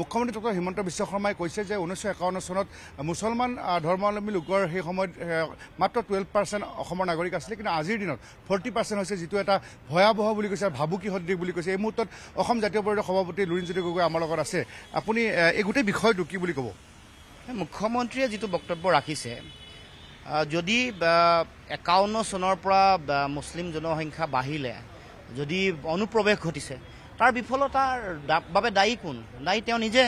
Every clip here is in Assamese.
মুখ্যমন্ত্ৰী ডক্টৰ হিমন্ত বিশ্ব শৰ্মায় কৈছে যে উনৈশ একাৱন্ন চনত মুসলমান ধর্মাবলম্বী লোকের সেই সময় মাত্র টুয়েলভ পার্সেন্ট নাগরিক আছিল কিন্তু আজির দিনত ফর্টি পার্সেন্ট হয়েছে যদি এটা ভয়াবহ বলে কৈছে ভাবুকি সদৃশ বলে কৈছে এই মুহূর্তে জাতীয় পরিষদের সভাপতি লুণজ্যোতি গগৈ আমার আছে আপনি এই গোটেই বিষয়টি কি বলে কব মুখ্যমন্ত্রীয়ে যদি বক্তব্য রাখিছে যদি একাৱন্ন চনেৰ মুসলিম জনসংখ্যা বাহিলে যদি অনুপ্ৰবেশ ঘটিছে তাৰ বিফলতাৰ বাবে দায়ী কোন দায়ী তেওঁ নিজে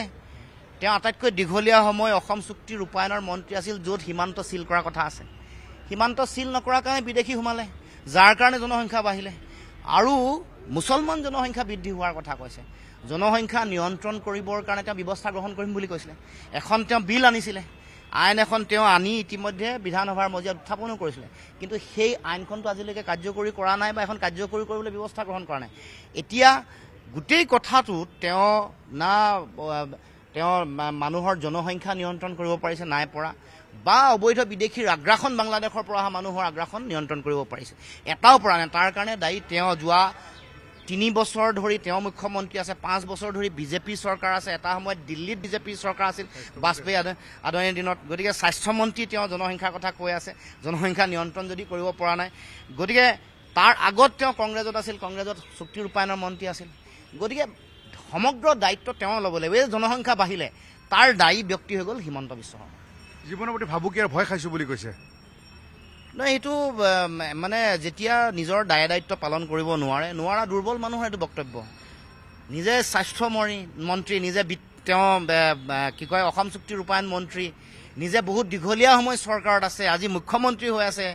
তেওঁ আটাইতকৈ দীঘলীয়া সময় অসম চুক্তি ৰূপায়ণৰ মন্ত্ৰী আছিল যত সীমান্ত চিল কৰাৰ কথা আছে সীমান্ত চিল নকৰাৰ কাৰণে বিদেশী সোমালে যাৰ কাৰণে জনসংখ্যা বাঢ়িলে আৰু মুছলমান জনসংখ্যা বৃদ্ধি হোৱাৰ কথা কৈছে জনসংখ্যা নিয়ন্ত্ৰণ কৰিবৰ কাৰণে তেওঁ ব্যৱস্থা গ্ৰহণ কৰিম বুলি কৈছিলে এখন তেওঁ বিল আনিছিলে আইন এখন তেওঁ আনি ইতিমধ্যে বিধানসভাৰ মজিয়াত উত্থাপনও কৰিছিলে কিন্তু সেই আইনখন আজিলৈকে কাৰ্যকৰী কৰা নাই বা এখন কাৰ্যকৰী কৰিবলৈ ব্যৱস্থা গ্ৰহণ কৰা নাই এতিয়া গোটেই কথাটো তেওঁ না তেওঁ মানুহৰ জনসংখ্যা নিয়ন্ত্ৰণ কৰিব পাৰিছে নাই পৰা বা অবৈধ বিদেশীৰ আগ্ৰাসন বাংলাদেশৰ পৰা অহা মানুহৰ আগ্ৰাসন নিয়ন্ত্ৰণ কৰিব পাৰিছে এটাও পৰা নাই তাৰ কাৰণে দায়ী তেওঁ যোৱা তিনি বছৰ ধৰি তেওঁ মুখ্যমন্ত্ৰী আছে পাঁচ বছৰ ধৰি বিজেপি চৰকাৰ আছে এটা সময়ত দিল্লীত বিজেপিৰ চৰকাৰ আছিল বাজপেয়ী আদৰণিৰ দিনত গতিকে স্বাস্থ্যমন্ত্ৰী তেওঁ জনসংখ্যাৰ কথা কৈ আছে জনসংখ্যা নিয়ন্ত্ৰণ যদি কৰিব পৰা নাই গতিকে তাৰ আগত তেওঁ কংগ্ৰেছত আছিল কংগ্ৰেছত চুক্তি ৰূপায়ণৰ মন্ত্ৰী আছিল গতিকে সমগ্ৰ দায়িত্ব তেওঁ ল'ব লাগিব এই জনসংখ্যা বাঢ়িলে তাৰ দায়ী ব্যক্তি হৈ গ'ল হিমন্ত বিশ্ব শৰ্মা জীৱনৰ প্ৰতি ভাবুকি আৰু ভয় খাইছোঁ বুলি কৈছে নহয় সেইটো মানে যেতিয়া নিজৰ দায় দায়িত্ব পালন কৰিব নোৱাৰে নোৱাৰা দুৰ্বল মানুহৰ এইটো বক্তব্য নিজে স্বাস্থ্যমৰী মন্ত্ৰী নিজে তেওঁ কি কয় অসম চুক্তি ৰূপায়ণ মন্ত্ৰী নিজে বহুত দীঘলীয়া সময় চৰকাৰত আছে আজি মুখ্যমন্ত্ৰী হৈ আছে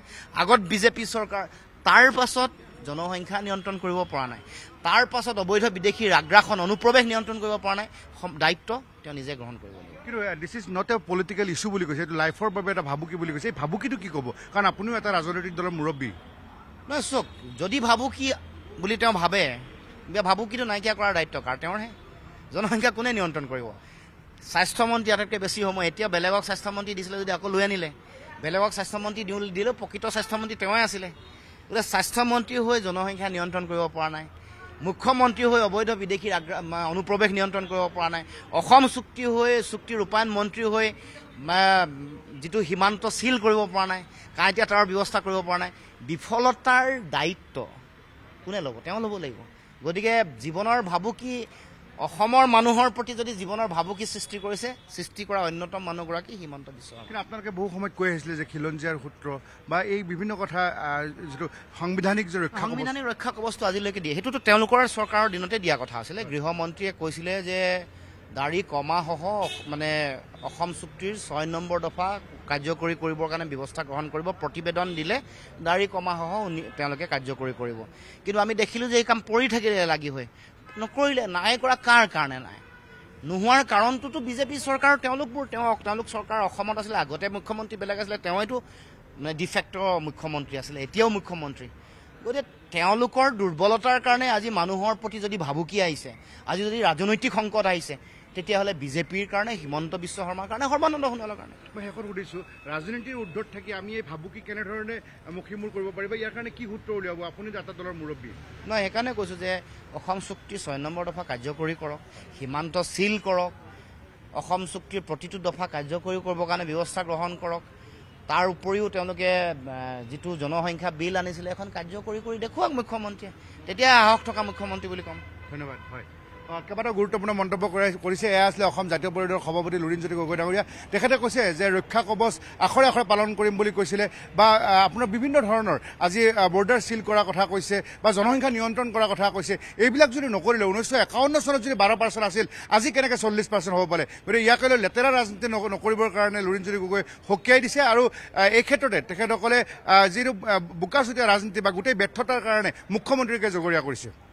আগত বিজেপি চৰকাৰ তাৰ পাছত জনসংখ্যা নিয়ন্ত্ৰণ কৰিব পৰা নাই তাৰ পাছত অবৈধ বিদেশীৰ আগ্ৰাসন অনুপ্ৰৱেশ নিয়ন্ত্ৰণ কৰিব পৰা নাই দায়িত্ব তেওঁ নিজে গ্ৰহণ কৰিব লাগিব কিন্তু this is not a political issue বুলি কৈছে এইটো লাইফৰ বাবে এটা ভাবুকি বুলি কৈছে এই ভাবুকিটো কি ক'ব কাৰণ আপুনিও এটা ৰাজনৈতিক দলৰ মুৰব্বী নহয় চক যদি ভাবুকি বুলি তেওঁ ভাবে ভাবুকিটো নাইকিয়া কৰাৰ দায়িত্ব কাৰ তেওঁৰহে জনসংখ্যা কোনে নিয়ন্ত্ৰণ কৰিব স্বাস্থ্যমন্ত্ৰী আটাইতকৈ বেছি সময় এতিয়া বেলেগক স্বাস্থ্যমন্ত্ৰী দিছিলে যদি আকৌ লৈ আনিলে বেলেগক স্বাস্থ্যমন্ত্ৰী দিওঁ দিলেও প্ৰকৃত স্বাস্থ্যমন্ত্ৰী তেওঁৱে আছিলে গতিকে স্বাস্থ্যমন্ত্ৰী হৈ জনসংখ্যা নিয়ন্ত্ৰণ কৰিব পৰা নাই মুখ্যমন্ত্ৰী হৈ অবৈধ বিদেশীৰ আগ্ৰা অনুপ্ৰৱেশ নিয়ন্ত্ৰণ কৰিব পৰা নাই অসম চুক্তি হৈ চুক্তি ৰূপায়ণ মন্ত্ৰী হৈ যিটো সীমান্ত চিল কৰিব পৰা নাই কাঁইটীয়া তাৰৰ ব্যৱস্থা কৰিব পৰা নাই বিফলতাৰ দায়িত্ব কোনে ল'ব তেওঁ ল'ব লাগিব গতিকে জীৱনৰ ভাবুকি অসমৰ মানুহৰ প্ৰতি যদি জীৱনৰ ভাবুকি সৃষ্টি কৰিছে সৃষ্টি কৰা অন্যতম মানুহগৰাকী হিমন্ত বিশ্ব শৰ্মা আপোনালোকে বহু সময়ত কৈ আহিছিলে যে খিলঞ্জীয়াৰ সূত্ৰ বা এই বিভিন্ন কথা যিটো সাংবিধানিক যে ৰক্ষা সাংবিধানিক ৰক্ষা কবস্তু আজিলৈকে দিয়ে সেইটোতো তেওঁলোকৰ চৰকাৰৰ দিনতে দিয়া কথা আছিলে গৃহমন্ত্ৰীয়ে কৈছিলে যে দাড়ি কমাসহ মানে অসম চুক্তিৰ ছয় নম্বৰ দফা কাৰ্যকৰী কৰিবৰ কাৰণে ব্যৱস্থা গ্ৰহণ কৰিব প্ৰতিবেদন দিলে দাড়ি কমাসহ তেওঁলোকে কাৰ্যকৰী কৰিব কিন্তু আমি দেখিলোঁ যে এই কাম পৰি থাকিলে লাগি হয় নকৰিলে নাই কৰা কাৰ কাৰণে নাই নোহোৱাৰ কাৰণটোতো বিজেপি চৰকাৰ তেওঁলোকবোৰ তেওঁ তেওঁলোক চৰকাৰ অসমত আছিলে আগতে মুখ্যমন্ত্ৰী বেলেগ আছিলে তেওঁতো ডিফেক্টৰ মুখ্যমন্ত্ৰী আছিলে এতিয়াও মুখ্যমন্ত্ৰী গতিকে তেওঁলোকৰ দুৰ্বলতাৰ কাৰণে আজি মানুহৰ প্ৰতি যদি ভাবুকি আহিছে আজি যদি ৰাজনৈতিক সংকট আহিছে তেতিয়াহ'লে বিজেপিৰ কাৰণে হিমন্ত বিশ্ব শৰ্মাৰ কাৰণে সৰ্বানন্দ সোণোৱালৰ কাৰণে মই শেষত সুধিছোঁ ৰাজনীতিৰ উদ্ধত থাকি আমি এই ভাবুকি কেনেধৰণে মুখীমূৰ কৰিব পাৰিব ইয়াৰ কাৰণে কি সূত্ৰ উলিয়াব আপুনি এটা দলৰ মুৰব্বী মই সেইকাৰণে কৈছোঁ যে অসম চুক্তি ছয় নম্বৰ দফা কাৰ্যকৰী কৰক সীমান্ত চিল কৰক অসম চুক্তিৰ প্ৰতিটো দফা কাৰ্যকৰী কৰিবৰ কাৰণে ব্যৱস্থা গ্ৰহণ কৰক তাৰ উপৰিও তেওঁলোকে যিটো জনসংখ্যা বিল আনিছিলে এখন কাৰ্যকৰী কৰি দেখুৱাওক মুখ্যমন্ত্ৰীয়ে তেতিয়াই আহক থকা মুখ্যমন্ত্ৰী বুলি ক'ম ধন্যবাদ হয় কেইবাটাও গুৰুত্বপূৰ্ণ মন্তব্য কৰা কৰিছে এয়া আছিলে অসম জাতীয় পৰিষদৰ সভাপতি লুৰিণজ্যোতি গগৈ ডাঙৰীয়া তেখেতে কৈছে যে ৰক্ষা কবচ আখৰে আখৰে পালন কৰিম বুলি কৈছিলে বা আপোনাৰ বিভিন্ন ধৰণৰ আজি বৰ্ডাৰ চিল কৰাৰ কথা কৈছে বা জনসংখ্যা নিয়ন্ত্ৰণ কৰাৰ কথা কৈছে এইবিলাক যদি নকৰিলে ঊনৈছশ একাৱন্ন চনত যদি বাৰ পাৰ্চেণ্ট আছিল আজি কেনেকৈ চল্লিছ পাৰ্চেণ্ট হ'ব পাৰে গতিকে ইয়াকে লৈ লেতেৰা ৰাজনীতি নকৰিবৰ কাৰণে লুৰিণজ্যোতি গগৈ সকীয়াই দিছে আৰু এই ক্ষেত্ৰতে তেখেতসকলে যিটো বোকাচুতীয়া ৰাজনীতি বা গোটেই ব্যৰ্থতাৰ কাৰণে মুখ্যমন্ত্ৰীকে জগৰীয়া কৰিছে